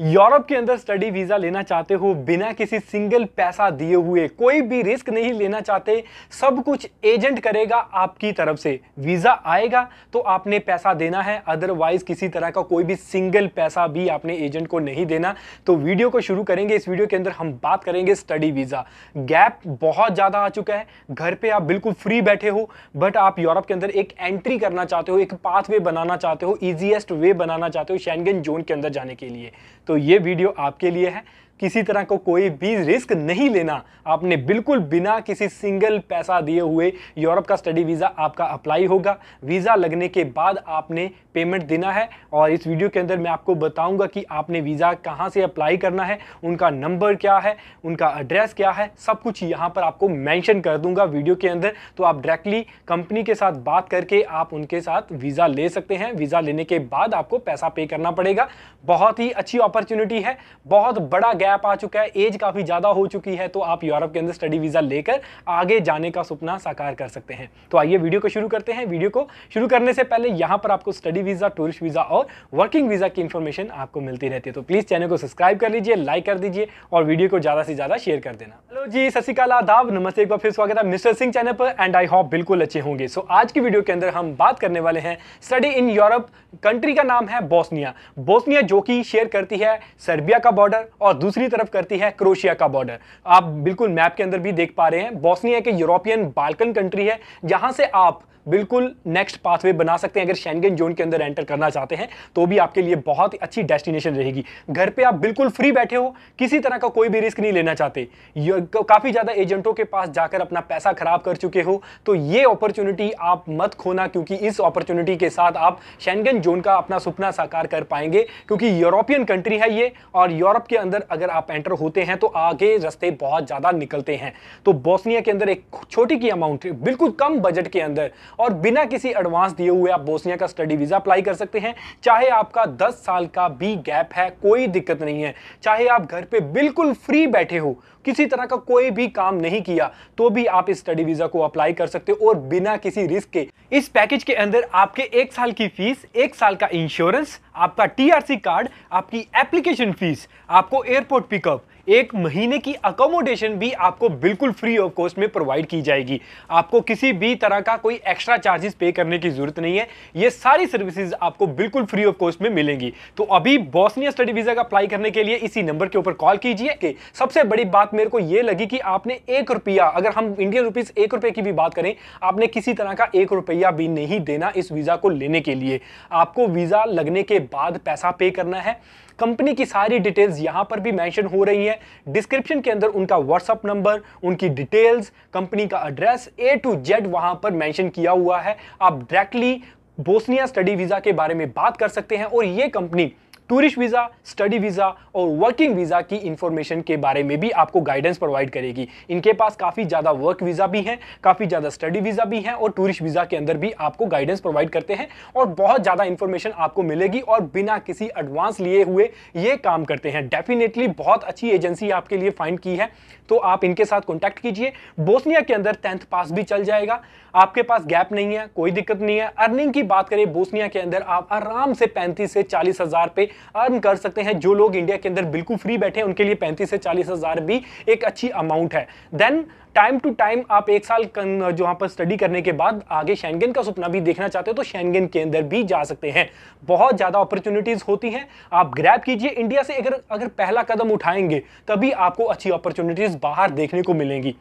Europe के अंदर study visa लेना चाहते हो बिना किसी सिंगल पैसा दिए हुए कोई भी रिस्क नहीं लेना चाहते सब कुछ एजेंट करेगा आपकी तरफ से वीज़ा आएगा तो आपने पैसा देना है अदरवाइज किसी तरह का कोई भी सिंगल पैसा भी आपने एजेंट को नहीं देना तो वीडियो को शुरू करेंगे इस वीडियो के अंदर हम बात करेंगे स्टडी वीज़ा गैप बहुत ज़्यादा आ चुका है घर पर आप बिल्कुल फ्री बैठे हो बट आप यूरोप के अंदर एक एंट्री करना चाहते हो एक पाथवे बनाना चाहते हो ईजीएस्ट वे बनाना चाहते हो शैनगन जोन के अंदर जाने के लिए तो ये वीडियो आपके लिए है किसी तरह को कोई भी रिस्क नहीं लेना आपने बिल्कुल बिना किसी सिंगल पैसा दिए हुए यूरोप का स्टडी वीज़ा आपका अप्लाई होगा वीज़ा लगने के बाद आपने पेमेंट देना है और इस वीडियो के अंदर मैं आपको बताऊंगा कि आपने वीज़ा कहाँ से अप्लाई करना है उनका नंबर क्या है उनका एड्रेस क्या है सब कुछ यहाँ पर आपको मैंशन कर दूंगा वीडियो के अंदर तो आप डायरेक्टली कंपनी के साथ बात करके आप उनके साथ वीज़ा ले सकते हैं वीज़ा लेने के बाद आपको पैसा पे करना पड़ेगा बहुत ही अच्छी अपॉर्चुनिटी है बहुत बड़ा गैप आ चुका है एज काफ़ी ज़्यादा हो चुकी है तो आप यूरोप के अंदर स्टडी वीज़ा लेकर आगे जाने का सपना साकार कर सकते हैं तो आइए वीडियो को शुरू करते हैं वीडियो को शुरू करने से पहले यहां पर आपको स्टडी वीज़ा टूरिस्ट वीज़ा और वर्किंग वीज़ा की इन्फॉर्मेशन आपको मिलती रहती है तो प्लीज़ चैनल को सब्सक्राइब कर लीजिए लाइक कर दीजिए और वीडियो को ज़्यादा से ज़्यादा शेयर कर देना जी सत श्रीकाल आदाब नमस्ते एक बार फिर स्वागत है मिस्टर सिंह चैनल पर एंड आई होप बिल्कुल अच्छे होंगे सो so, आज की वीडियो के अंदर हम बात करने वाले हैं स्टडी इन यूरोप कंट्री का नाम है बोस्निया बोस्निया जो कि शेयर करती है सर्बिया का बॉर्डर और दूसरी तरफ करती है क्रोशिया का बॉर्डर आप बिल्कुल मैप के अंदर भी देख पा रहे हैं बोस्निया के यूरोपियन बालकन कंट्री है जहाँ से आप बिल्कुल नेक्स्ट पाथवे बना सकते हैं अगर शेंगेन जोन के अंदर एंटर करना चाहते हैं तो भी आपके लिए बहुत ही अच्छी डेस्टिनेशन रहेगी घर पे आप बिल्कुल फ्री बैठे हो किसी तरह का कोई भी रिस्क नहीं लेना चाहते काफ़ी ज़्यादा एजेंटों के पास जाकर अपना पैसा खराब कर चुके हो तो ये अपॉर्चुनिटी आप मत खोना क्योंकि इस अपॉर्चुनिटी के साथ आप शेंगन जोन का अपना सपना साकार कर पाएंगे क्योंकि यूरोपियन कंट्री है ये और यूरोप के अंदर अगर आप एंटर होते हैं तो आगे रस्ते बहुत ज़्यादा निकलते हैं तो बोस्निया के अंदर एक छोटी की अमाउंट बिल्कुल कम बजट के अंदर और बिना किसी एडवांस दिए हुए आप बोस्निया का स्टडी वीज़ा अप्लाई कर सकते हैं चाहे आपका दस साल का बी गैप है कोई दिक्कत नहीं है चाहे आप घर पर बिल्कुल फ्री बैठे हो किसी तरह का कोई भी काम नहीं किया तो भी आप इस स्टडी वीजा को अप्लाई कर सकते हो और बिना किसी रिस्क के इस पैकेज के अंदर आपके एक साल की फीस एक साल का इंश्योरेंस आपका टीआरसी कार्ड आपकी एप्लीकेशन फीस आपको एयरपोर्ट पिकअप एक महीने की अकोमोडेशन भी आपको बिल्कुल फ्री ऑफ कॉस्ट में प्रोवाइड की जाएगी आपको किसी भी तरह का कोई एक्स्ट्रा चार्जेस पे करने की जरूरत नहीं है ये सारी सर्विसेज आपको बिल्कुल फ्री ऑफ कॉस्ट में मिलेंगी तो अभी बॉस्निया स्टडी वीजा का अप्लाई करने के लिए इसी नंबर के ऊपर कॉल कीजिए सबसे बड़ी बात मेरे को ये लगी कि आपने एक रुपया अगर हम इंडियन रुपीज एक रुपए की भी बात करें आपने किसी तरह का एक रुपया भी नहीं देना इस वीज़ा को लेने के लिए आपको वीज़ा लगने के बाद पैसा पे करना है कंपनी की सारी डिटेल्स यहां पर भी मेंशन हो रही है डिस्क्रिप्शन के अंदर उनका व्हाट्सअप नंबर उनकी डिटेल्स कंपनी का एड्रेस ए टू जेड वहां पर मेंशन किया हुआ है आप डायरेक्टली बोस्निया स्टडी वीज़ा के बारे में बात कर सकते हैं और ये company tourist visa study visa और वर्किंग वीज़ा की इन्फॉर्मेशन के बारे में भी आपको गाइडेंस प्रोवाइड करेगी इनके पास काफ़ी ज़्यादा वर्क वीज़ा भी है काफ़ी ज़्यादा स्टडी वीज़ा भी है और टूरिस्ट वीज़ा के अंदर भी आपको गाइडेंस प्रोवाइड करते हैं और बहुत ज़्यादा इन्फॉर्मेशन आपको मिलेगी और बिना किसी एडवांस लिए हुए ये काम करते हैं डेफिनेटली बहुत अच्छी एजेंसी आपके लिए फाइंड की है तो आप इनके साथ कॉन्टैक्ट कीजिए बोस्निया के अंदर टेंथ पास भी चल जाएगा आपके पास गैप नहीं है कोई दिक्कत नहीं है अर्निंग की बात करें बोस्निया के अंदर आप आराम से पैंतीस से चालीस हज़ार पे अर्न कर सकते हैं जो लोग इंडिया के अंदर बिल्कुल फ्री बैठे हैं उनके लिए पैंतीस से चालीस हज़ार भी एक अच्छी अमाउंट है देन टाइम टू टाइम आप एक साल जो वहाँ पर स्टडी करने के बाद आगे शेंगेन का सपना भी देखना चाहते हो तो शेंगेन के अंदर भी जा सकते हैं बहुत ज़्यादा अपॉर्चुनिटीज़ होती हैं आप ग्रैब कीजिए इंडिया से अगर अगर पहला कदम उठाएंगे तभी आपको अच्छी अपॉर्चुनिटीज़ बाहर देखने को मिलेंगी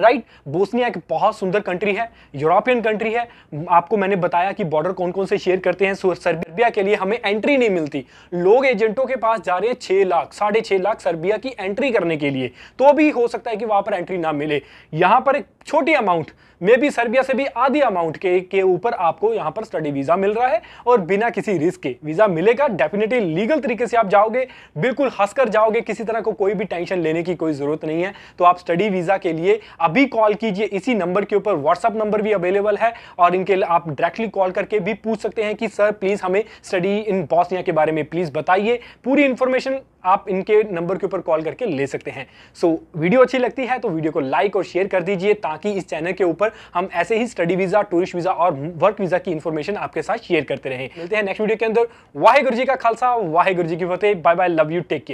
राइट बोस्निया एक बहुत सुंदर कंट्री है यूरोपियन कंट्री है आपको मैंने बताया कि बॉर्डर कौन कौन से शेयर करते हैं सर्बिया के लिए हमें एंट्री नहीं मिलती लोग एजेंटों के पास जा रहे हैं छह लाख साढ़े छः लाख सर्बिया की एंट्री करने के लिए तो भी हो सकता है कि वहां पर एंट्री ना मिले यहां पर एक छोटी अमाउंट मे बी सर्बिया से भी आधी अमाउंट के के ऊपर आपको यहाँ पर स्टडी वीज़ा मिल रहा है और बिना किसी रिस्क के वीज़ा मिलेगा डेफिनेटली लीगल तरीके से आप जाओगे बिल्कुल हंसकर जाओगे किसी तरह को कोई भी टेंशन लेने की कोई ज़रूरत नहीं है तो आप स्टडी वीज़ा के लिए अभी कॉल कीजिए इसी नंबर के ऊपर व्हाट्सअप नंबर भी अवेलेबल है और इनके आप डायरेक्टली कॉल करके भी पूछ सकते हैं कि सर प्लीज़ हमें स्टडी इन बॉस्निया के बारे में प्लीज़ बताइए पूरी इन्फॉर्मेशन आप इनके नंबर के ऊपर कॉल करके ले सकते हैं सो so, वीडियो अच्छी लगती है तो वीडियो को लाइक और शेयर कर दीजिए ताकि इस चैनल के ऊपर हम ऐसे ही स्टडी वीज़ा टूरिस्ट वीज़ा और वर्क वीज़ा की इन्फॉर्मेशन आपके साथ शेयर करते रहे मिलते हैं नेक्स्ट वीडियो के अंदर वाहिगुरु जी का खालसा गुरु जी की फतेह bye bye love you take care